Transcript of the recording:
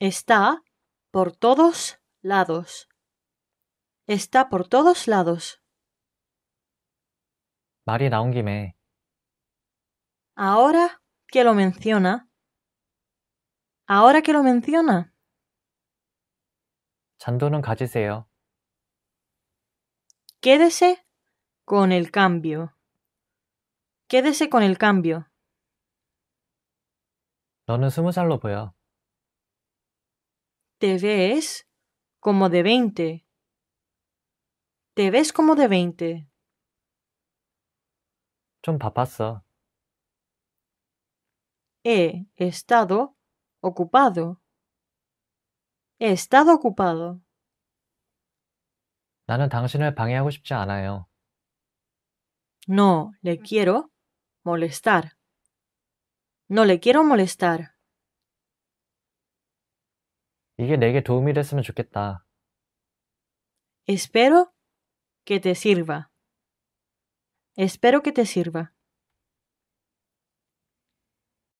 Está por todos lados. Está por todos lados. 말이 Ahora que lo menciona, ahora que lo menciona, 잔돈은 가지세요. quédese con el cambio. Quédese con el cambio. 너는 스무 살로 보여. Te ves como de veinte. Te ves como de veinte. 좀 바빴어. He estado ocupado. He estado ocupado. No le quiero molestar. No le quiero molestar. Espero que te sirva. Espero que te sirva.